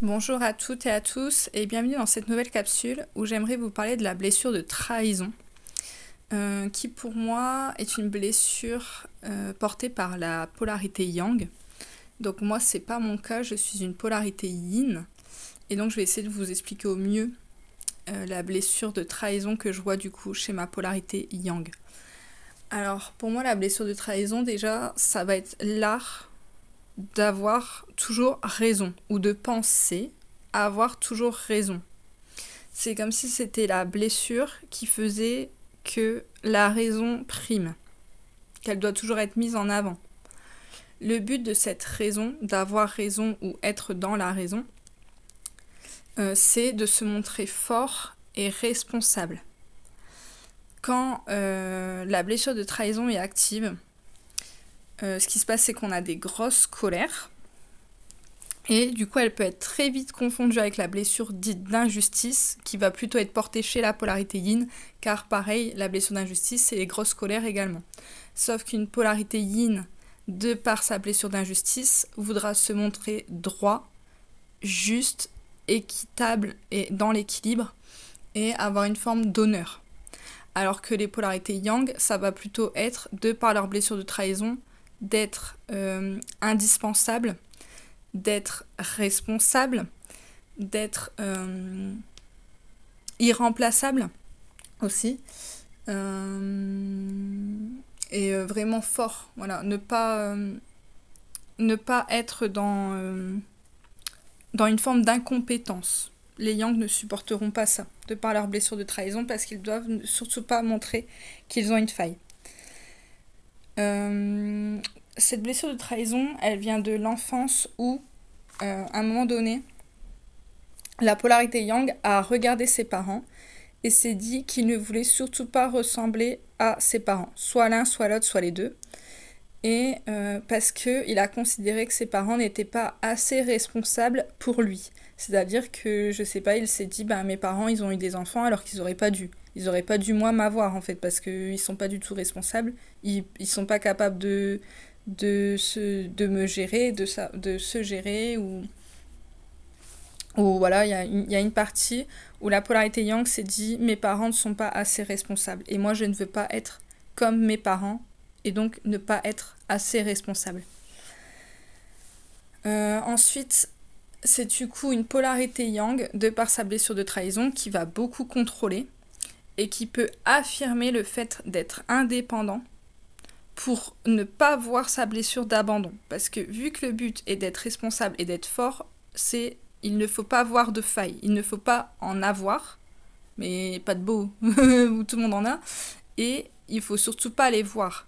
Bonjour à toutes et à tous et bienvenue dans cette nouvelle capsule où j'aimerais vous parler de la blessure de trahison, euh, qui pour moi est une blessure euh, portée par la polarité yang. Donc moi c'est pas mon cas, je suis une polarité yin et donc je vais essayer de vous expliquer au mieux euh, la blessure de trahison que je vois du coup chez ma polarité yang. Alors pour moi la blessure de trahison déjà ça va être l'art d'avoir toujours raison ou de penser avoir toujours raison. C'est comme si c'était la blessure qui faisait que la raison prime, qu'elle doit toujours être mise en avant. Le but de cette raison, d'avoir raison ou être dans la raison, euh, c'est de se montrer fort et responsable. Quand euh, la blessure de trahison est active, euh, ce qui se passe, c'est qu'on a des grosses colères. Et du coup, elle peut être très vite confondue avec la blessure dite d'injustice, qui va plutôt être portée chez la polarité yin, car pareil, la blessure d'injustice, c'est les grosses colères également. Sauf qu'une polarité yin, de par sa blessure d'injustice, voudra se montrer droit, juste, équitable et dans l'équilibre, et avoir une forme d'honneur. Alors que les polarités yang, ça va plutôt être, de par leur blessure de trahison, d'être euh, indispensable, d'être responsable, d'être euh, irremplaçable aussi. Euh, et vraiment fort. Voilà. Ne pas, ne pas être dans, dans une forme d'incompétence les Yang ne supporteront pas ça, de par leur blessure de trahison, parce qu'ils doivent surtout pas montrer qu'ils ont une faille. Euh, cette blessure de trahison, elle vient de l'enfance où, euh, à un moment donné, la polarité Yang a regardé ses parents et s'est dit qu'il ne voulait surtout pas ressembler à ses parents, soit l'un, soit l'autre, soit les deux. Et euh, parce qu'il a considéré que ses parents n'étaient pas assez responsables pour lui. C'est-à-dire que, je sais pas, il s'est dit, ben mes parents, ils ont eu des enfants alors qu'ils n'auraient pas dû. Ils n'auraient pas dû, moi, m'avoir, en fait, parce qu'ils ne sont pas du tout responsables ils ne sont pas capables de, de, se, de me gérer, de, de se gérer. Ou, ou voilà, il y, y a, une partie où la polarité Yang s'est dit mes parents ne sont pas assez responsables. Et moi, je ne veux pas être comme mes parents et donc ne pas être assez responsable. Euh, ensuite, c'est du coup une polarité yang de par sa blessure de trahison qui va beaucoup contrôler et qui peut affirmer le fait d'être indépendant pour ne pas voir sa blessure d'abandon. Parce que vu que le but est d'être responsable et d'être fort, c'est il ne faut pas voir de faille, il ne faut pas en avoir, mais pas de beau, où tout le monde en a, et il faut surtout pas les voir.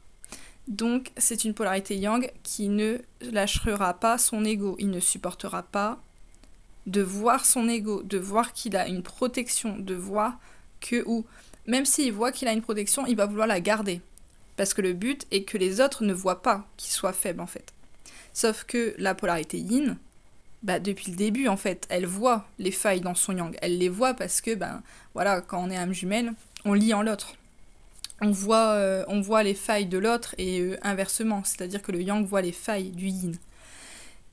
Donc c'est une polarité yang qui ne lâchera pas son ego, il ne supportera pas de voir son ego, de voir qu'il a une protection, de voir que ou même s'il voit qu'il a une protection, il va vouloir la garder. Parce que le but est que les autres ne voient pas qu'ils soient faibles en fait. Sauf que la polarité yin, bah, depuis le début en fait, elle voit les failles dans son yang. Elle les voit parce que ben voilà, quand on est âme jumelle, on lit en l'autre. On voit, euh, on voit les failles de l'autre et euh, inversement, c'est-à-dire que le yang voit les failles du yin.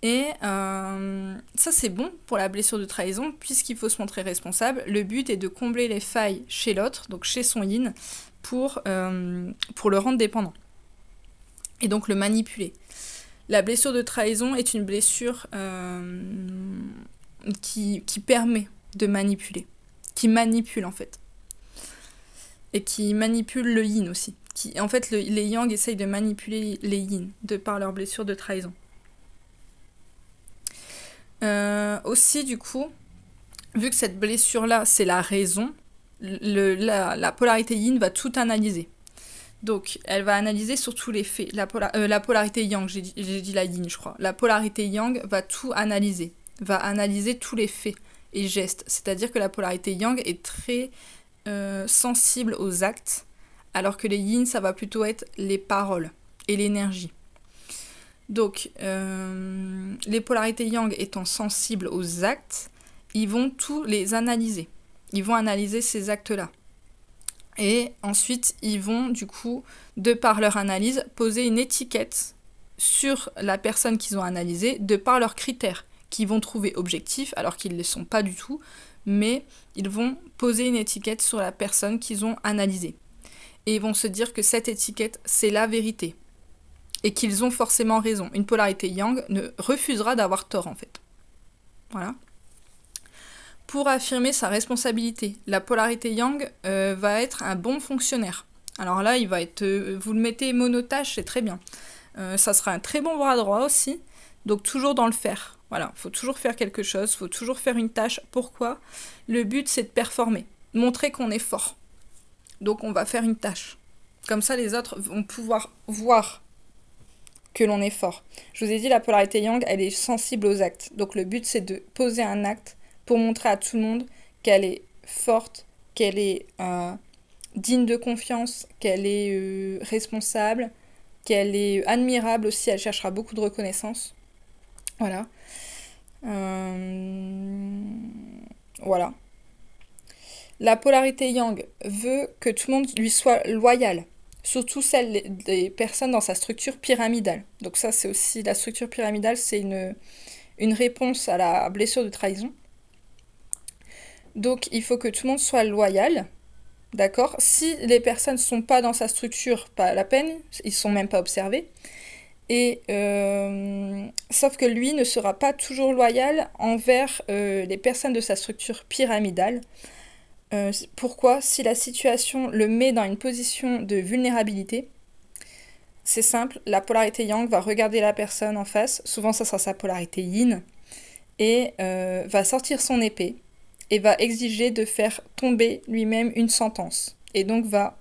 Et euh, ça c'est bon pour la blessure de trahison puisqu'il faut se montrer responsable. Le but est de combler les failles chez l'autre, donc chez son yin, pour, euh, pour le rendre dépendant et donc le manipuler. La blessure de trahison est une blessure euh, qui, permet de manipuler, qui manipule en fait. Et qui manipule le yin aussi. Qui, en fait, les yang essayent de manipuler les yin de par leur blessure de trahison. Euh, aussi, du coup, vu que cette blessure-là, c'est la raison, la, polarité yin va tout analyser. Donc, elle va analyser surtout les faits. La, euh, polarité yang, j'ai dit, la yin, je crois. La polarité yang va tout analyser, va analyser tous les faits et gestes. C'est-à-dire que la polarité yang est très euh, sensible aux actes, alors que les yin, ça va plutôt être les paroles et l'énergie. Donc, euh, les polarités yang étant sensibles aux actes, ils vont tous les analyser. Ils vont analyser ces actes-là. Et ensuite, ils vont, du coup, de par leur analyse, poser une étiquette sur la personne qu'ils ont analysée, de par leurs critères, qu'ils vont trouver objectifs, alors qu'ils ne le sont pas du tout, mais ils vont poser une étiquette sur la personne qu'ils ont analysée. Et ils vont se dire que cette étiquette, c'est la vérité. Et qu'ils ont forcément raison. Une polarité yang ne refusera d'avoir tort, en fait. Voilà pour affirmer sa responsabilité. La polarité yang euh, va être un bon fonctionnaire. Alors là, il va être, euh, vous le mettez monotache, c'est très bien. Euh, ça sera un très bon bras droit aussi. Donc toujours dans le faire. Voilà, faut toujours faire quelque chose, Il faut toujours faire une tâche. Pourquoi Le but c'est de performer, montrer qu'on est fort. Donc on va faire une tâche. Comme ça, les autres vont pouvoir voir que l'on est fort. Je vous ai dit, la polarité yang, elle est sensible aux actes. Donc le but c'est de poser un acte pour montrer à tout le monde qu'elle est forte, qu'elle est euh, digne de confiance, qu'elle est euh, responsable, qu'elle est admirable aussi, elle cherchera beaucoup de reconnaissance. Voilà. Euh, voilà. La polarité Yang veut que tout le monde lui soit loyal, surtout celle des personnes dans sa structure pyramidale. Donc ça, c'est aussi la structure pyramidale, c'est une, une réponse à la blessure de trahison. Donc il faut que tout le monde soit loyal. D'accord Si les personnes ne sont pas dans sa structure, pas la peine, ils ne sont même pas observés. Et euh, sauf que lui ne sera pas toujours loyal envers euh, les personnes de sa structure pyramidale. Euh, pourquoi Si la situation le met dans une position de vulnérabilité, c'est simple, la polarité yang va regarder la personne en face, souvent ça sera sa polarité yin, et va sortir son épée et va exiger de faire tomber lui-même une sentence, et donc va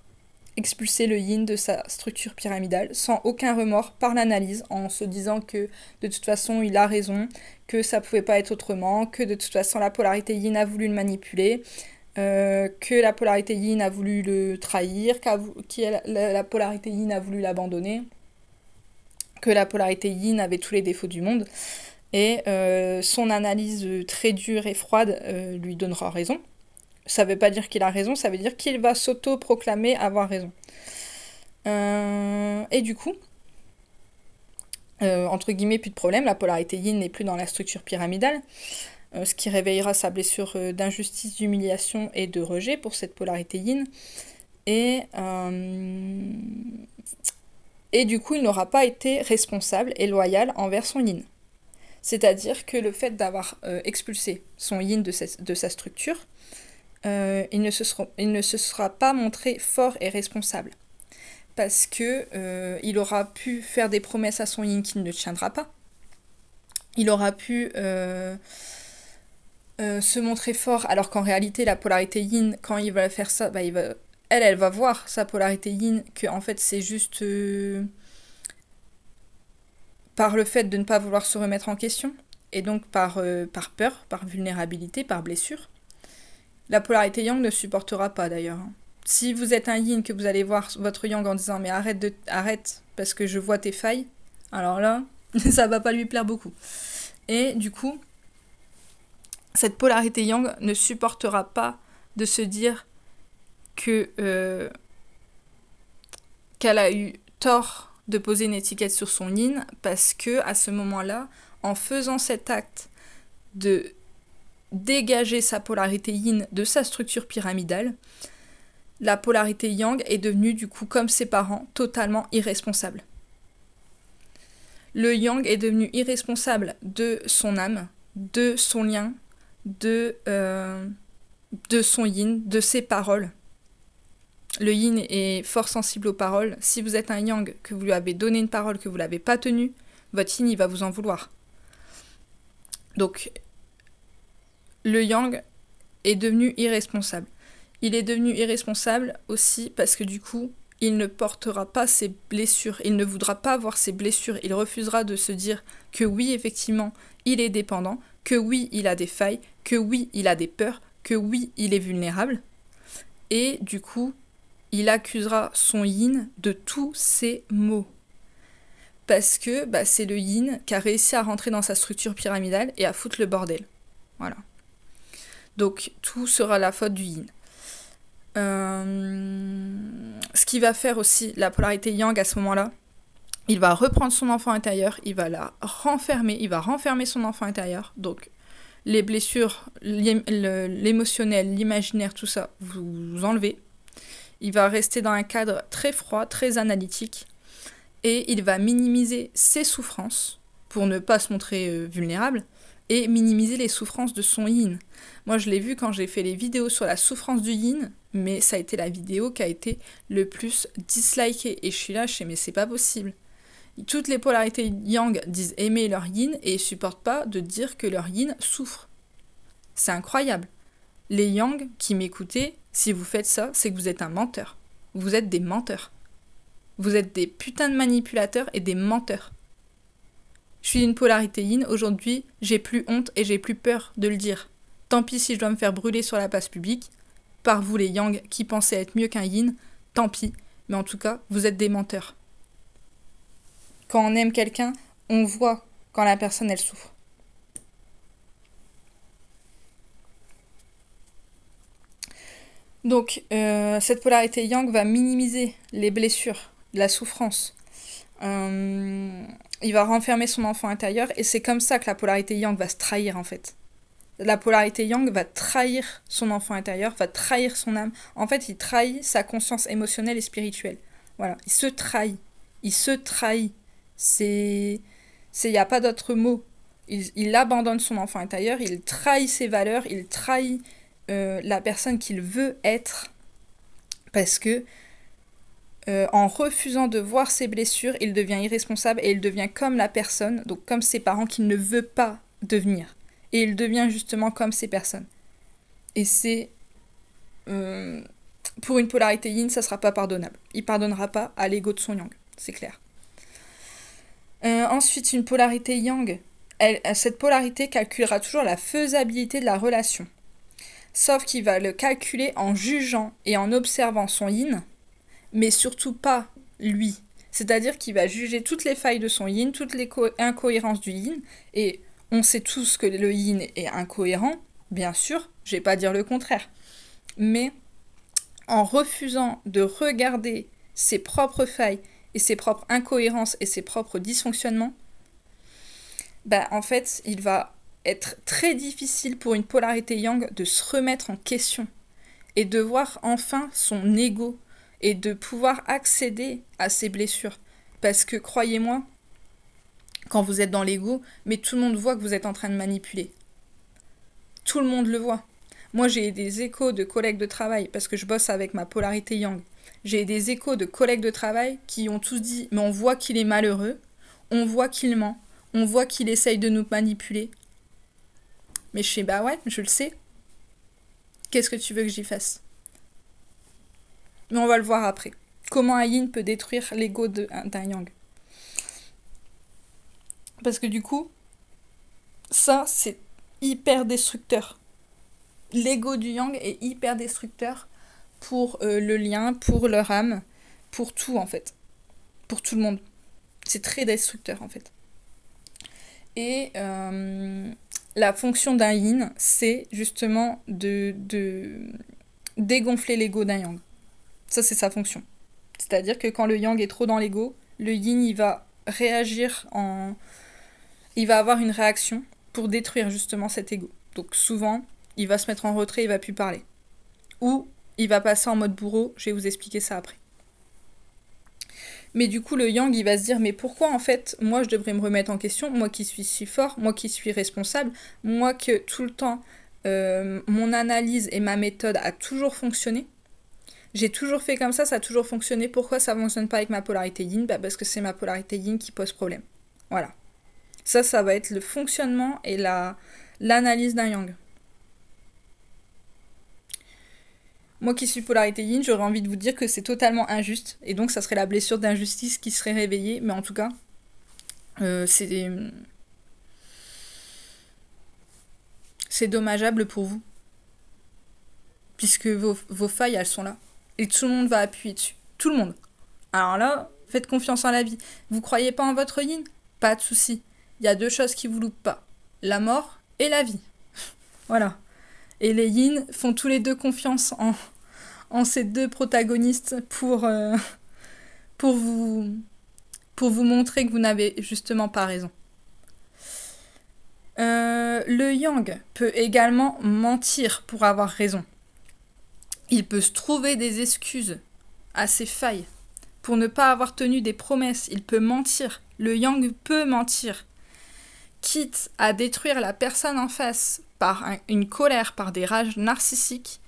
expulser le yin de sa structure pyramidale sans aucun remords par l'analyse, en se disant que de toute façon il a raison, que ça pouvait pas être autrement, que de toute façon la polarité yin a voulu le manipuler, euh, que la polarité yin a voulu le trahir, que la polarité yin a voulu l'abandonner, que la polarité yin avait tous les défauts du monde et euh, son analyse euh, très dure et froide euh, lui donnera raison. Ça ne veut pas dire qu'il a raison, ça veut dire qu'il va s'auto-proclamer avoir raison. et du coup, entre guillemets, plus de problème, la polarité yin n'est plus dans la structure pyramidale, ce qui réveillera sa blessure d'injustice, d'humiliation et de rejet pour cette polarité yin. Et, et du coup, il n'aura pas été responsable et loyal envers son yin. C'est-à-dire que le fait d'avoir euh, expulsé son yin de sa, structure, euh, il, ne se sera, pas montré fort et responsable. Parce que euh, il aura pu faire des promesses à son yin qui ne tiendra pas. Il aura pu se montrer fort, alors qu'en réalité, la polarité yin, quand il va faire ça, bah, elle, elle va voir sa polarité yin, que en fait, c'est juste par le fait de ne pas vouloir se remettre en question, et donc par, euh, par peur, par vulnérabilité, par blessure. La polarité yang ne supportera pas d'ailleurs. Hein. Si vous êtes un yin que vous allez voir votre yang en disant mais arrête de arrête parce que je vois tes failles, alors là, ça va pas lui plaire beaucoup. Et du coup, cette polarité yang ne supportera pas de se dire que euh, qu'elle a eu tort de poser une étiquette sur son yin, parce que à ce moment-là, en faisant cet acte de dégager sa polarité yin de sa structure pyramidale, la polarité yang est devenue du coup comme ses parents totalement irresponsable. Le yang est devenu irresponsable de son âme, de son lien, de, euh, de son yin, de ses paroles le yin est fort sensible aux paroles. Si vous êtes un yang, que vous lui avez donné une parole, que vous ne l'avez pas tenue, votre yin, il va vous en vouloir. Donc, le yang est devenu irresponsable. Il est devenu irresponsable aussi parce que du coup, il ne portera pas ses blessures, il ne voudra pas voir ses blessures, il refusera de se dire que oui, effectivement, il est dépendant, que oui, il a des failles, que oui, il a des peurs, que oui, il est vulnérable. Et du coup, il accusera son yin de tous ses maux. Parce que bah, c'est le yin qui a réussi à rentrer dans sa structure pyramidale et à foutre le bordel. Voilà. Donc tout sera la faute du yin. Euh, ce qui va faire aussi la polarité yang à ce moment-là, il va reprendre son enfant intérieur, il va la renfermer, il va renfermer son enfant intérieur. Donc les blessures, l'émotionnel, l'imaginaire, tout ça, vous enlevez. Il va rester dans un cadre très froid, très analytique, et il va minimiser ses souffrances pour ne pas se montrer euh, vulnérable et minimiser les souffrances de son yin. Moi, je l'ai vu quand j'ai fait les vidéos sur la souffrance du yin, mais ça a été la vidéo qui a été le plus dislikée. Et je suis là, je mais c'est pas possible. Toutes les polarités yang disent aimer leur yin et supportent pas de dire que leur yin souffre. C'est incroyable. Les yang qui m'écoutez, si vous faites ça, c'est que vous êtes un menteur. Vous êtes des menteurs. Vous êtes des putains de manipulateurs et des menteurs. Je suis une polarité yin, aujourd'hui j'ai plus honte et j'ai plus peur de le dire. Tant pis si je dois me faire brûler sur la place publique, par vous les yang qui pensez être mieux qu'un yin, tant pis, mais en tout cas vous êtes des menteurs. Quand on aime quelqu'un, on voit quand la personne elle souffre. Donc, euh, cette polarité yang va minimiser les blessures, la souffrance. Euh, il va renfermer son enfant intérieur et c'est comme ça que la polarité yang va se trahir en fait. La polarité yang va trahir son enfant intérieur, va trahir son âme. En fait, il trahit sa conscience émotionnelle et spirituelle. Voilà, il se trahit. Il se trahit. C'est. Il n'y a pas d'autre mot. il abandonne son enfant intérieur, il trahit ses valeurs, il trahit euh, la personne qu'il veut être. Parce que euh, en refusant de voir ses blessures, il devient irresponsable et il devient comme la personne, donc comme ses parents qu'il ne veut pas devenir. Et il devient justement comme ces personnes. Et c'est... Euh, pour une polarité yin, ça sera pas pardonnable. Il pardonnera pas à l'ego de son yang, c'est clair. ensuite, une polarité yang. cette polarité calculera toujours la faisabilité de la relation sauf qu'il va le calculer en jugeant et en observant son yin, mais surtout pas lui. C'est-à-dire qu'il va juger toutes les failles de son yin, toutes les incohérences du yin, et on sait tous que le yin est incohérent, bien sûr, je vais pas dire le contraire. Mais en refusant de regarder ses propres failles et ses propres incohérences et ses propres dysfonctionnements, bah, en fait, il va être très difficile pour une polarité yang de se remettre en question et de voir enfin son ego et de pouvoir accéder à ses blessures. Parce que croyez-moi, quand vous êtes dans l'ego, mais tout le monde voit que vous êtes en train de manipuler. Tout le monde le voit. Moi, j'ai des échos de collègues de travail parce que je bosse avec ma polarité yang. J'ai des échos de collègues de travail qui ont tous dit mais on voit qu'il est malheureux, on voit qu'il ment, on voit qu'il essaye de nous manipuler, mais je sais bah ouais, je le sais. Qu'est-ce que tu veux que j'y fasse Mais on va le voir après. Comment un peut détruire l'ego d'un yang. Parce que du coup, ça, c'est hyper destructeur. L'ego du yang est hyper destructeur pour euh, le lien, pour leur âme, pour tout en fait. Pour tout le monde. C'est très destructeur en fait. Et euh, la fonction d'un yin, c'est justement de, dégonfler l'ego d'un yang. Ça, c'est sa fonction. C'est-à-dire que quand le yang est trop dans l'ego, le yin, il va réagir en. Il va avoir une réaction pour détruire justement cet ego. Donc souvent, il va se mettre en retrait, il va plus parler. Ou il va passer en mode bourreau, je vais vous expliquer ça après. Mais du coup, le yang, il va se dire, mais pourquoi en fait, moi, je devrais me remettre en question, moi qui suis si fort, moi qui suis responsable, moi que tout le temps, euh, mon analyse et ma méthode a toujours fonctionné. J'ai toujours fait comme ça, ça a toujours fonctionné. Pourquoi ça ne fonctionne pas avec ma polarité yin bah Parce que c'est ma polarité yin qui pose problème. Voilà. Ça, ça va être le fonctionnement et l'analyse d'un yang. Moi qui suis polarité yin, j'aurais envie de vous dire que c'est totalement injuste, et donc ça serait la blessure d'injustice qui serait réveillée, mais en tout cas, euh, c'est. C'est dommageable pour vous. Puisque vos, failles, elles sont là. Et tout le monde va appuyer dessus. Tout le monde. Alors là, faites confiance en la vie. Vous croyez pas en votre yin Pas de souci. Il y a deux choses qui vous loupent pas la mort et la vie. voilà et les Yin font tous les deux confiance en, ces deux protagonistes pour, euh, pour, vous, pour vous montrer que vous n'avez justement pas raison. Euh, le yang peut également mentir pour avoir raison. Il peut se trouver des excuses à ses failles. Pour ne pas avoir tenu des promesses, il peut mentir. Le yang peut mentir quitte à détruire la personne en face par une colère, par des rages narcissiques,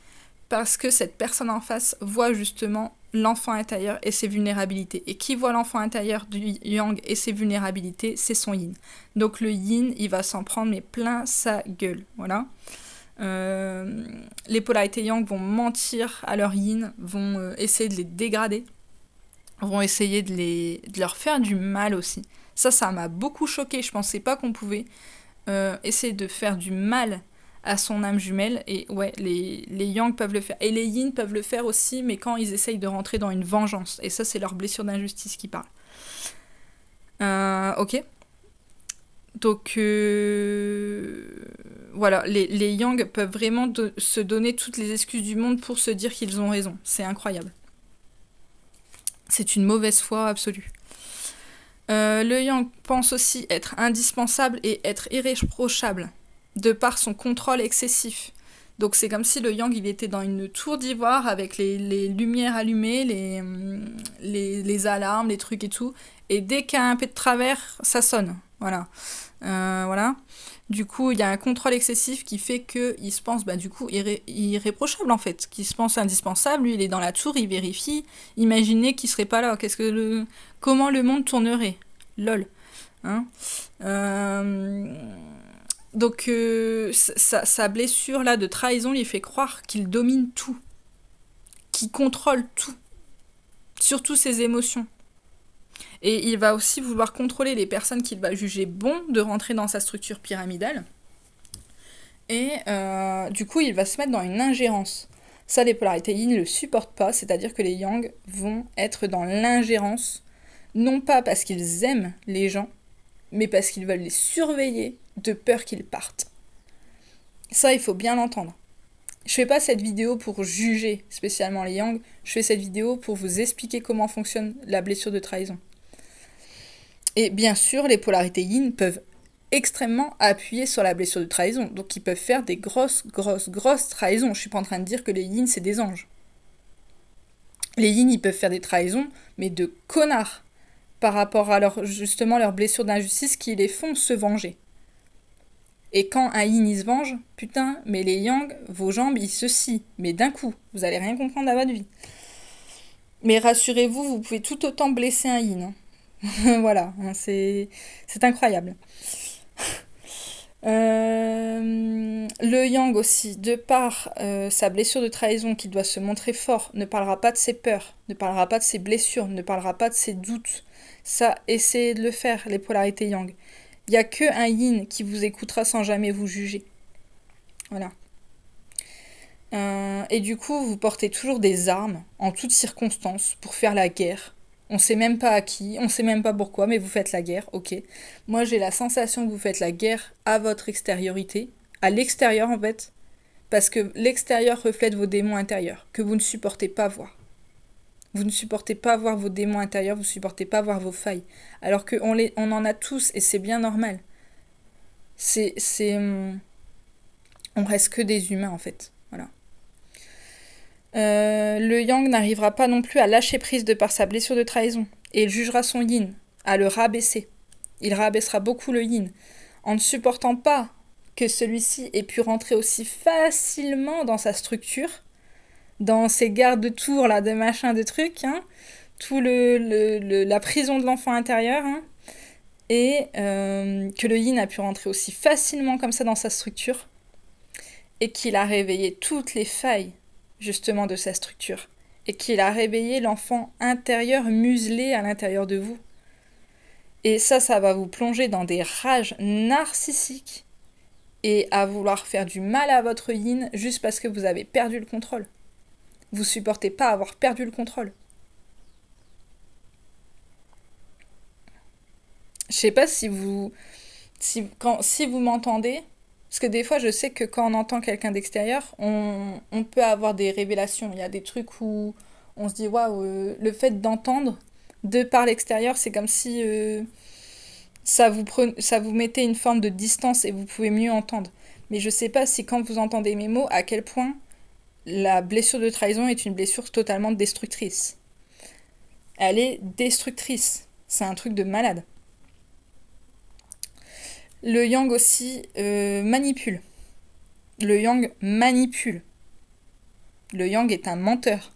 parce que cette personne en face voit justement l'enfant intérieur et ses vulnérabilités. Et qui voit l'enfant intérieur du yang et ses vulnérabilités, c'est son yin. Donc le yin, il va s'en prendre mais plein sa gueule. Voilà. Euh, les polarités yang vont mentir à leur yin, vont euh, essayer de les dégrader, vont essayer de, les, de leur faire du mal aussi. Ça, ça m'a beaucoup choqué. Je pensais pas qu'on pouvait euh, essayer de faire du mal à son âme jumelle. Et ouais, les, les Yang peuvent le faire. Et les Yin peuvent le faire aussi, mais quand ils essayent de rentrer dans une vengeance. Et ça, c'est leur blessure d'injustice qui parle. Euh, ok. Donc euh, voilà, les, Yang peuvent vraiment se donner toutes les excuses du monde pour se dire qu'ils ont raison. C'est incroyable. C'est une mauvaise foi absolue. Euh, le yang pense aussi être indispensable et être irréprochable, de par son contrôle excessif. Donc c'est comme si le yang, il était dans une tour d'ivoire avec les, lumières allumées, mm, les, les, alarmes, les trucs et tout. Et dès qu'il y a un peu de travers, ça sonne. Voilà. Euh, voilà. Du coup, il y a un contrôle excessif qui fait qu'il se pense, bah, du coup, irréprochable en fait, qu'il se pense indispensable. Lui, il est dans la tour, il vérifie. Imaginez qu'il serait pas là. Qu'est-ce que Comment le monde tournerait Lol. Hein euh, Donc, euh, sa, blessure là de trahison lui fait croire qu'il domine tout, qu'il contrôle tout, surtout ses émotions. Et il va aussi vouloir contrôler les personnes qu'il va juger bon de rentrer dans sa structure pyramidale. Et euh, du coup, il va se mettre dans une ingérence. Ça, les polarités yin ne le supportent pas, c'est-à-dire que les yang vont être dans l'ingérence, non pas parce qu'ils aiment les gens, mais parce qu'ils veulent les surveiller de peur qu'ils partent. Ça, il faut bien l'entendre. Je fais pas cette vidéo pour juger spécialement les Yang, je fais cette vidéo pour vous expliquer comment fonctionne la blessure de trahison. Et bien sûr, les polarités yin peuvent extrêmement appuyer sur la blessure de trahison, donc ils peuvent faire des grosses, grosses, grosses trahisons. Je suis pas en train de dire que les yin, c'est des anges. Les yin, ils peuvent faire des trahisons, mais de connards, par rapport à leur, justement leur blessure d'injustice qui les font se venger. Et quand un yin, il se venge, putain, mais les yang, vos jambes, ils se scient. Mais d'un coup, vous allez rien comprendre à votre vie. Mais rassurez-vous, vous pouvez tout autant blesser un yin. Hein. voilà, hein, c'est incroyable. Euh, le Yang aussi, de par euh, sa blessure de trahison qui doit se montrer fort, ne parlera pas de ses peurs, ne parlera pas de ses blessures, ne parlera pas de ses doutes. Ça, essayez de le faire, les polarités Yang. Il n'y a que un Yin qui vous écoutera sans jamais vous juger. Voilà. Euh, et du coup, vous portez toujours des armes, en toutes circonstances, pour faire la guerre, on ne sait même pas à qui, on ne sait même pas pourquoi, mais vous faites la guerre, ok. Moi, j'ai la sensation que vous faites la guerre à votre extériorité, à l'extérieur en fait, parce que l'extérieur reflète vos démons intérieurs, que vous ne supportez pas voir. Vous ne supportez pas voir vos démons intérieurs, vous ne supportez pas voir vos failles. Alors qu'on on en a tous, et c'est bien normal. C'est. Hum, on reste que des humains en fait. Euh, le yang n'arrivera pas non plus à lâcher prise de par sa blessure de trahison, et il jugera son yin, à le rabaisser. Il rabaissera beaucoup le yin, en ne supportant pas que celui-ci ait pu rentrer aussi facilement dans sa structure, dans ses gardes de tours, là, de machin, de trucs, hein, tout le, la prison de l'enfant intérieur, hein, et euh, que le yin a pu rentrer aussi facilement comme ça dans sa structure, et qu'il a réveillé toutes les failles justement de sa structure, et qu'il a réveillé l'enfant intérieur muselé à l'intérieur de vous. Et ça, ça va vous plonger dans des rages narcissiques et à vouloir faire du mal à votre yin juste parce que vous avez perdu le contrôle. Vous supportez pas avoir perdu le contrôle. Je sais pas si vous si quand si vous m'entendez, parce que des fois, je sais que quand on entend quelqu'un d'extérieur, on, peut avoir des révélations. Il y a des trucs où on se dit waouh, euh, le fait d'entendre de par l'extérieur, c'est comme si euh, ça, vous ça vous mettait une forme de distance et vous pouvez mieux entendre. Mais je sais pas si quand vous entendez mes mots, à quel point la blessure de trahison est une blessure totalement destructrice. Elle est destructrice. C'est un truc de malade. Le yang aussi euh, manipule. Le yang manipule. Le yang est un menteur.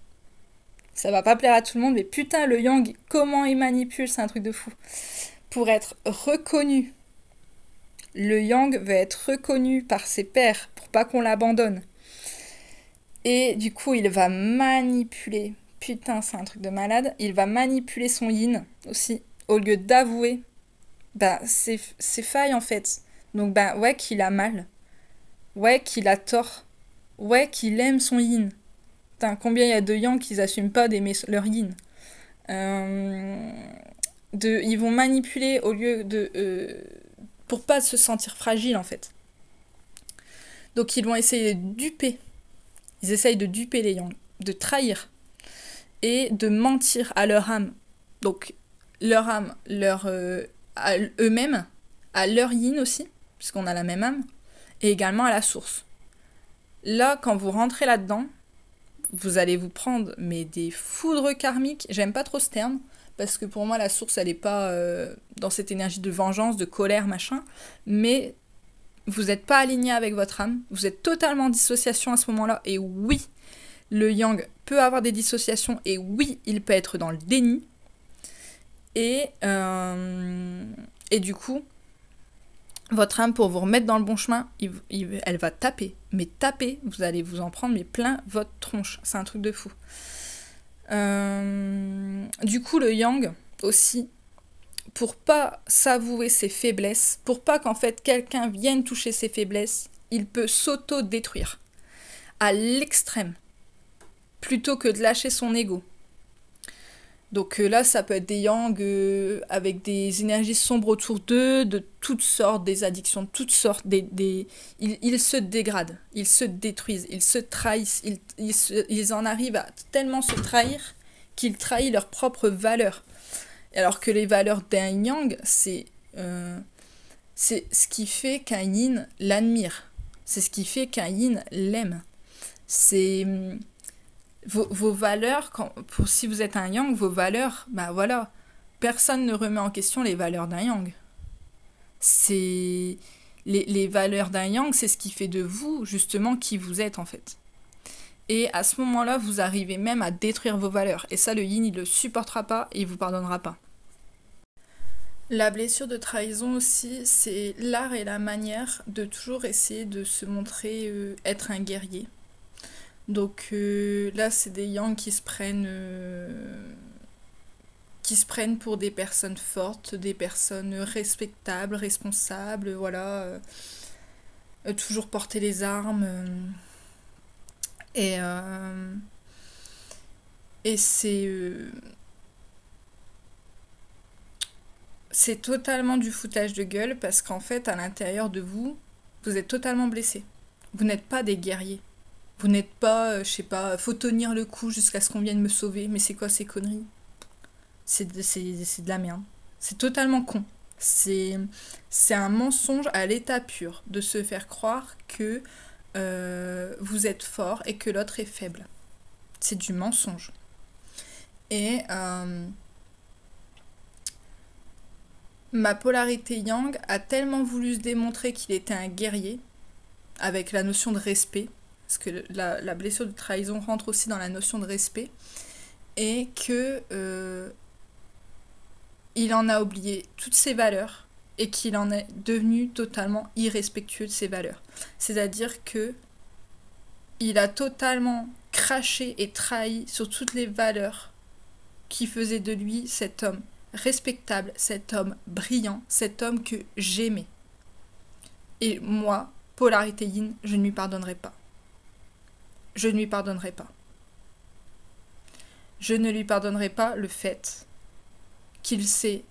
Ça va pas plaire à tout le monde, mais putain, le yang, comment il manipule, c'est un truc de fou. Pour être reconnu, le yang veut être reconnu par ses pairs pour pas qu'on l'abandonne. Et du coup, il va manipuler. Putain, c'est un truc de malade. Il va manipuler son yin aussi, au lieu d'avouer bah, c'est faille, en fait. Donc ben ouais qu'il a mal, ouais qu'il a tort, ouais qu'il aime son yin. Putain, combien il y a de yang qui n'assument pas d'aimer leur yin. Euh, de, ils vont manipuler au lieu de... Euh, pour pas se sentir fragile en fait. Donc ils vont essayer de duper. Ils essayent de duper les yang, de trahir et de mentir à leur âme. Donc leur âme, leur euh, eux-mêmes, à leur yin aussi, puisqu'on a la même âme, et également à la source. Là, quand vous rentrez là-dedans, vous allez vous prendre mais des foudres karmiques. J'aime pas trop ce terme parce que pour moi la source elle n'est pas euh, dans cette énergie de vengeance, de colère, machin. Mais vous n'êtes pas aligné avec votre âme. Vous êtes totalement en dissociation à ce moment-là. Et oui, le yang peut avoir des dissociations. Et oui, il peut être dans le déni. Et euh, et du coup, votre âme, pour vous remettre dans le bon chemin, elle va taper. Mais taper, vous allez vous en prendre mais plein votre tronche. C'est un truc de fou. Euh, du coup, le yang aussi, pour pas s'avouer ses faiblesses, pour pas qu'en fait quelqu'un vienne toucher ses faiblesses, il peut s'auto-détruire à l'extrême plutôt que de lâcher son ego. Donc euh, là, ça peut être des yang euh, avec des énergies sombres autour d'eux, de toutes sortes, des addictions, de toutes sortes. Des, des... Ils, se dégradent, ils se détruisent, ils se trahissent, ils, ils, en arrivent à tellement se trahir qu'ils trahissent leurs propres valeurs. Alors que les valeurs d'un yang, c'est euh, c'est ce qui fait qu'un yin l'admire. C'est ce qui fait qu'un yin l'aime. C'est hum, vos, valeurs, quand, pour, si vous êtes un yang, vos valeurs, bah voilà, personne ne remet en question les valeurs d'un yang. C'est les, valeurs d'un yang, c'est ce qui fait de vous justement qui vous êtes en fait. Et à ce moment-là, vous arrivez même à détruire vos valeurs. Et ça, le yin, il ne le supportera pas et il vous pardonnera pas. La blessure de trahison aussi, c'est l'art et la manière de toujours essayer de se montrer euh, être un guerrier. Donc euh, là, c'est des Yang qui se prennent. Euh, qui se prennent pour des personnes fortes, des personnes respectables, responsables, voilà. Euh, toujours porter les armes. et. et c'est. c'est totalement du foutage de gueule parce qu'en fait, à l'intérieur de vous, vous êtes totalement blessé. Vous n'êtes pas des guerriers vous n'êtes pas, euh, je sais pas, faut tenir le coup jusqu'à ce qu'on vienne me sauver. Mais c'est quoi ces conneries C'est de, de la merde. C'est totalement con. C'est un mensonge à l'état pur de se faire croire que euh, vous êtes fort et que l'autre est faible. C'est du mensonge. Et euh, ma polarité Yang a tellement voulu se démontrer qu'il était un guerrier, avec la notion de respect, parce que la, blessure de trahison rentre aussi dans la notion de respect, et que euh, il en a oublié toutes ses valeurs et qu'il en est devenu totalement irrespectueux de ses valeurs. C'est-à-dire que il a totalement craché et trahi sur toutes les valeurs qui faisaient de lui cet homme respectable, cet homme brillant, cet homme que j'aimais. Et moi, polarité yin, je ne lui pardonnerai pas je ne lui pardonnerai pas. Je ne lui pardonnerai pas le fait qu'il s'est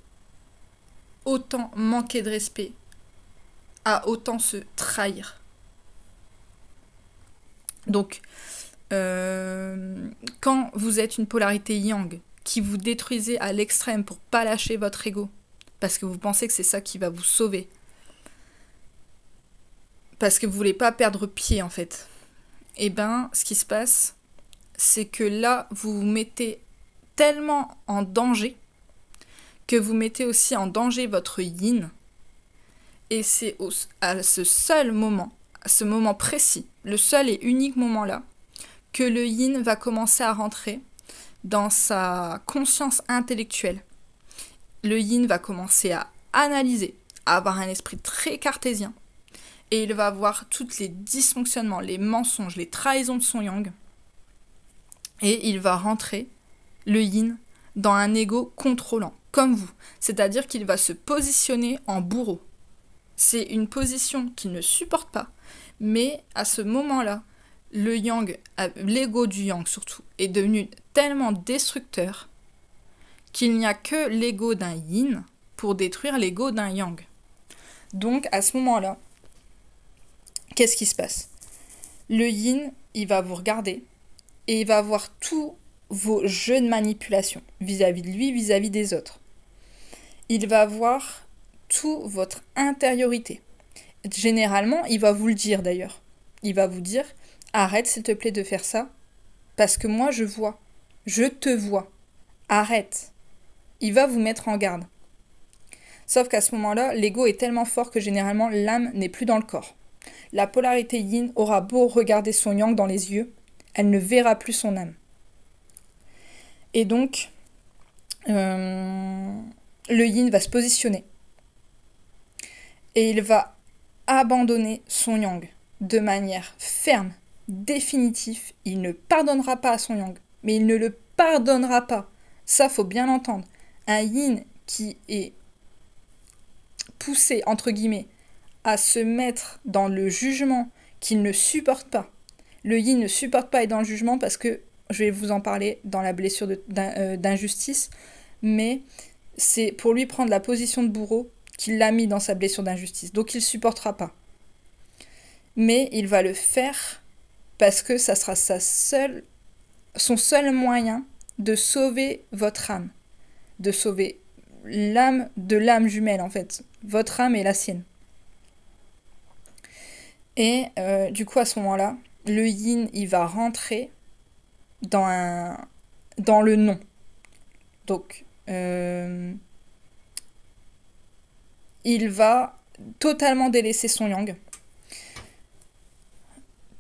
autant manqué de respect, à autant se trahir. Donc, euh, quand vous êtes une polarité yang, qui vous détruisez à l'extrême pour pas lâcher votre ego, parce que vous pensez que c'est ça qui va vous sauver, parce que vous voulez pas perdre pied en fait et eh ben ce qui se passe, c'est que là, vous vous mettez tellement en danger que vous mettez aussi en danger votre yin. Et c'est à ce seul moment, à ce moment précis, le seul et unique moment là, que le yin va commencer à rentrer dans sa conscience intellectuelle. Le yin va commencer à analyser, à avoir un esprit très cartésien, et il va voir tous les dysfonctionnements, les mensonges, les trahisons de son yang. Et il va rentrer, le yin, dans un ego contrôlant, comme vous. C'est-à-dire qu'il va se positionner en bourreau. C'est une position qu'il ne supporte pas, mais à ce moment-là, le yang, euh, l'ego du yang surtout, est devenu tellement destructeur qu'il n'y a que l'ego d'un yin pour détruire l'ego d'un yang. Donc à ce moment-là, qu'est-ce qui se passe Le yin, il va vous regarder et il va voir tous vos jeux de manipulation vis-à-vis de lui, vis-à-vis des autres. Il va voir toute votre intériorité. Généralement, il va vous le dire d'ailleurs. Il va vous dire Arrête, s'il te plaît, de faire ça, parce que moi, je vois. Je te vois. Arrête. Il va vous mettre en garde. Sauf qu'à ce moment-là, l'ego est tellement fort que généralement, l'âme n'est plus dans le corps. La polarité yin aura beau regarder son yang dans les yeux, elle ne verra plus son âme. Et donc, euh, le yin va se positionner et il va abandonner son yang de manière ferme, définitive. Il ne pardonnera pas à son yang, mais il ne le pardonnera pas. Ça, faut bien l'entendre. Un yin qui est poussé, entre guillemets, à se mettre dans le jugement qu'il ne supporte pas. Le Yi ne supporte pas être dans le jugement parce que, je vais vous en parler dans la blessure euh, d'injustice, mais c'est pour lui prendre la position de bourreau qu'il l'a mis dans sa blessure d'injustice. Donc il ne supportera pas. Mais il va le faire parce que ça sera sa seule, son seul moyen de sauver votre âme, de sauver l'âme de l'âme jumelle en fait, votre âme et la sienne. Et euh, du coup, à ce moment-là, le yin, il va rentrer dans, un, dans le nom. Donc, euh, il va totalement délaisser son yang.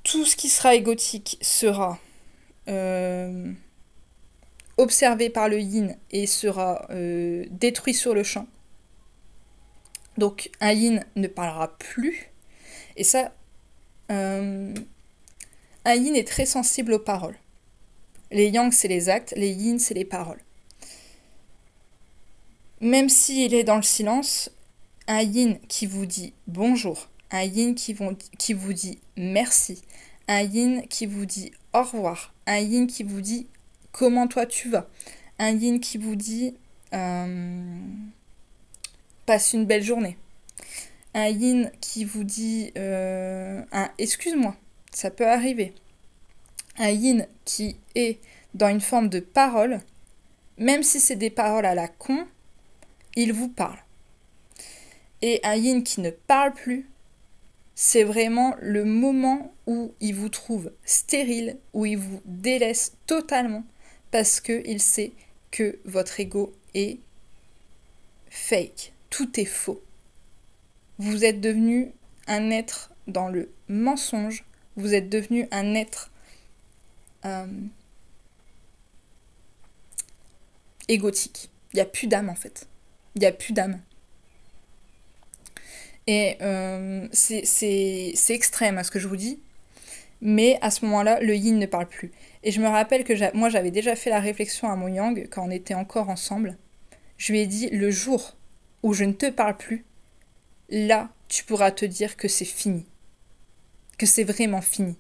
Tout ce qui sera égotique sera euh, observé par le yin et sera détruit sur le champ. Donc un yin ne parlera plus. Et ça, euh, un yin est très sensible aux paroles. Les yang, c'est les actes, les yin, c'est les paroles. Même s'il est dans le silence, un yin qui vous dit bonjour, un yin qui, qui vous dit merci, un yin qui vous dit au revoir, un yin qui vous dit comment toi tu vas, un yin qui vous dit euh, passe une belle journée un yin qui vous dit euh, un excuse-moi, ça peut arriver. Un yin qui est dans une forme de parole, même si c'est des paroles à la con, il vous parle. Et un yin qui ne parle plus, c'est vraiment le moment où il vous trouve stérile, où il vous délaisse totalement, parce qu'il sait que votre ego est fake, tout est faux. Vous êtes devenu un être dans le mensonge. Vous êtes devenu un être euh, égotique. Il n'y a plus d'âme en fait. Il n'y a plus d'âme. Et euh, c'est extrême à ce que je vous dis. Mais à ce moment-là, le yin ne parle plus. Et je me rappelle que moi, j'avais déjà fait la réflexion à mon yang quand on était encore ensemble. Je lui ai dit, le jour où je ne te parle plus, là, tu pourras te dire que c'est fini, que c'est vraiment fini.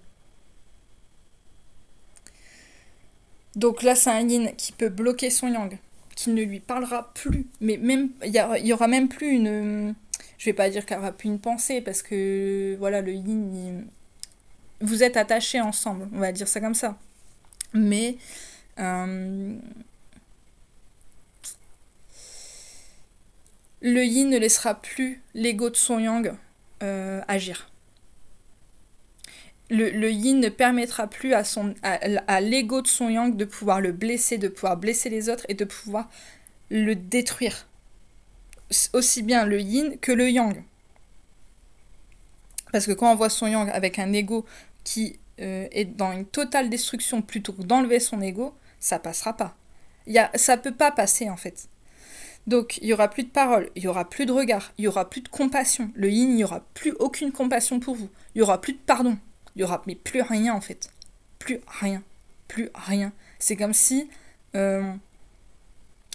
Donc là, c'est un yin qui peut bloquer son yang, qui ne lui parlera plus, mais même il n'y aura même plus une, je vais pas dire qu'il n'y aura plus une pensée parce que voilà, le yin, vous êtes attachés ensemble, on va dire ça comme ça, mais euh, le yin ne laissera plus l'ego de son yang euh, agir. Le, yin ne permettra plus à, son, à, l'ego de son yang de pouvoir le blesser, de pouvoir blesser les autres et de pouvoir le détruire. Aussi bien le yin que le yang. Parce que quand on voit son yang avec un ego qui euh, est dans une totale destruction plutôt que d'enlever son ego, ça passera pas. Y a, ça peut pas passer en fait. Donc il n'y aura plus de parole, il n'y aura plus de regard, il n'y aura plus de compassion. Le yin, il n'y aura plus aucune compassion pour vous. Il n'y aura plus de pardon. Il n'y aura mais plus rien en fait. Plus rien. Plus rien. C'est comme si euh,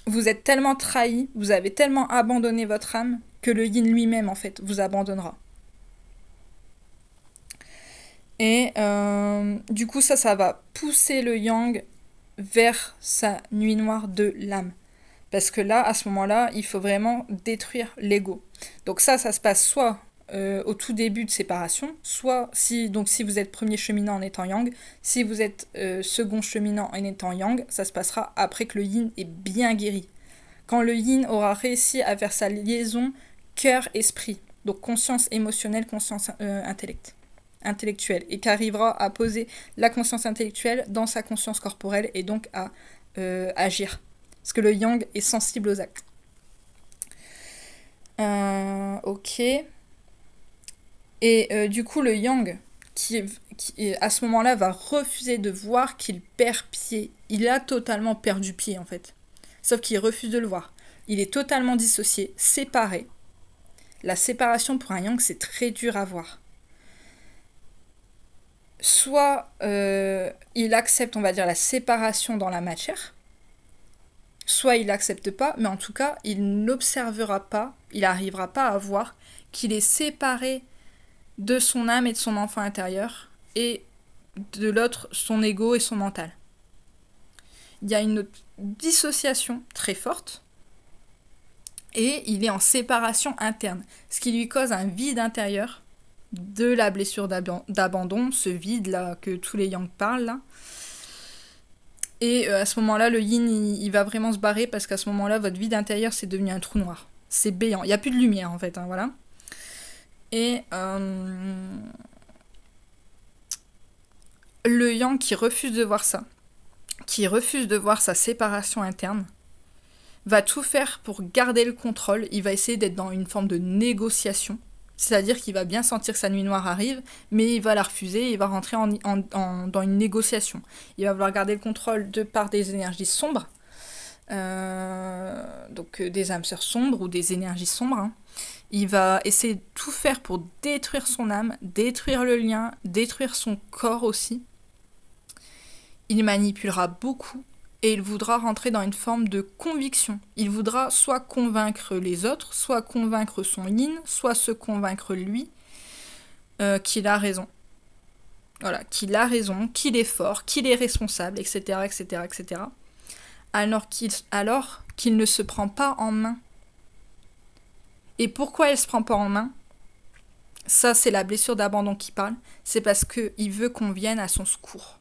vous êtes tellement trahi, vous avez tellement abandonné votre âme que le yin lui-même en fait vous abandonnera. Et euh, du coup ça ça va pousser le yang vers sa nuit noire de l'âme. Parce que là, à ce moment-là, il faut vraiment détruire l'ego. Donc ça, ça se passe soit euh, au tout début de séparation, soit si, donc si vous êtes premier cheminant en étant yang, si vous êtes euh, second cheminant en étant yang, ça se passera après que le yin est bien guéri. Quand le yin aura réussi à faire sa liaison cœur-esprit, donc conscience émotionnelle, conscience euh, intellectuelle, et qu'arrivera à poser la conscience intellectuelle dans sa conscience corporelle et donc à agir parce que le yang est sensible aux actes. Euh, ok. Et euh, du coup, le yang, qui, à ce moment-là va refuser de voir qu'il perd pied. Il a totalement perdu pied en fait. Sauf qu'il refuse de le voir. Il est totalement dissocié, séparé. La séparation pour un yang, c'est très dur à voir. Soit euh, il accepte, on va dire, la séparation dans la matière, soit il n'accepte pas, mais en tout cas, il n'observera pas, il n'arrivera pas à voir qu'il est séparé de son âme et de son enfant intérieur, et de l'autre, son ego et son mental. Il y a une dissociation très forte, et il est en séparation interne, ce qui lui cause un vide intérieur de la blessure d'abandon, ce vide là que tous les Yang parlent. Là. Et euh, à ce moment-là, le yin, il, va vraiment se barrer parce qu'à ce moment-là, votre vide intérieur, c'est devenu un trou noir. C'est béant. Il n'y a plus de lumière, en fait. Hein, voilà. Et euh, le yang qui refuse de voir ça, qui refuse de voir sa séparation interne, va tout faire pour garder le contrôle. Il va essayer d'être dans une forme de négociation. C'est-à-dire qu'il va bien sentir que sa nuit noire arrive, mais il va la refuser, il va rentrer en, dans une négociation. Il va vouloir garder le contrôle de par des énergies sombres, euh, donc euh, des âmes sœurs sombres ou des énergies sombres. Hein. Il va essayer de tout faire pour détruire son âme, détruire le lien, détruire son corps aussi. Il manipulera beaucoup et il voudra rentrer dans une forme de conviction. Il voudra soit convaincre les autres, soit convaincre son yin, soit se convaincre lui euh, qu'il a raison. Voilà, qu'il a raison, qu'il est fort, qu'il est responsable, etc., etc., etc. Alors qu'il, alors qu'il ne se prend pas en main. Et pourquoi il se prend pas en main Ça, c'est la blessure d'abandon qui parle. C'est parce qu'il veut qu'on vienne à son secours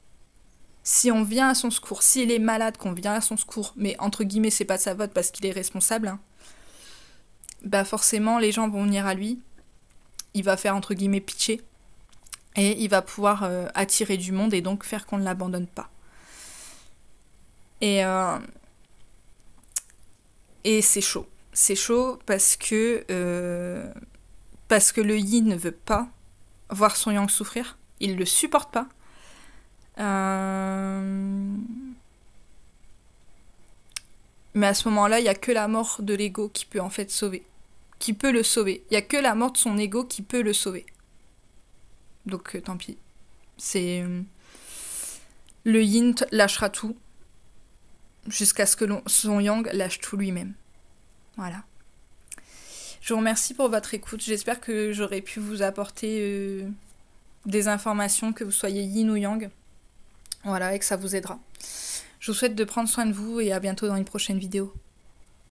si on vient à son secours, s'il est malade, qu'on vient à son secours, mais entre guillemets, c'est pas sa vote parce qu'il est responsable, hein. bah forcément, les gens vont venir à lui. Il va faire entre guillemets pitcher. Et il va pouvoir euh, attirer du monde et donc faire qu'on ne l'abandonne pas. Et, euh, et c'est chaud. C'est chaud parce que, euh, parce que le Yi ne veut pas voir son yang souffrir. Il ne le supporte pas. Euh, mais à ce moment-là, il n'y a que la mort de l'ego qui peut en fait sauver. Qui peut le sauver. Il n'y a que la mort de son ego qui peut le sauver. Donc euh, tant pis. C'est. Euh, le yin lâchera tout. Jusqu'à ce que son yang lâche tout lui-même. Voilà. Je vous remercie pour votre écoute. J'espère que j'aurais pu vous apporter des informations, que vous soyez yin ou yang. Voilà, et que ça vous aidera. Je vous souhaite de prendre soin de vous et à bientôt dans une prochaine vidéo.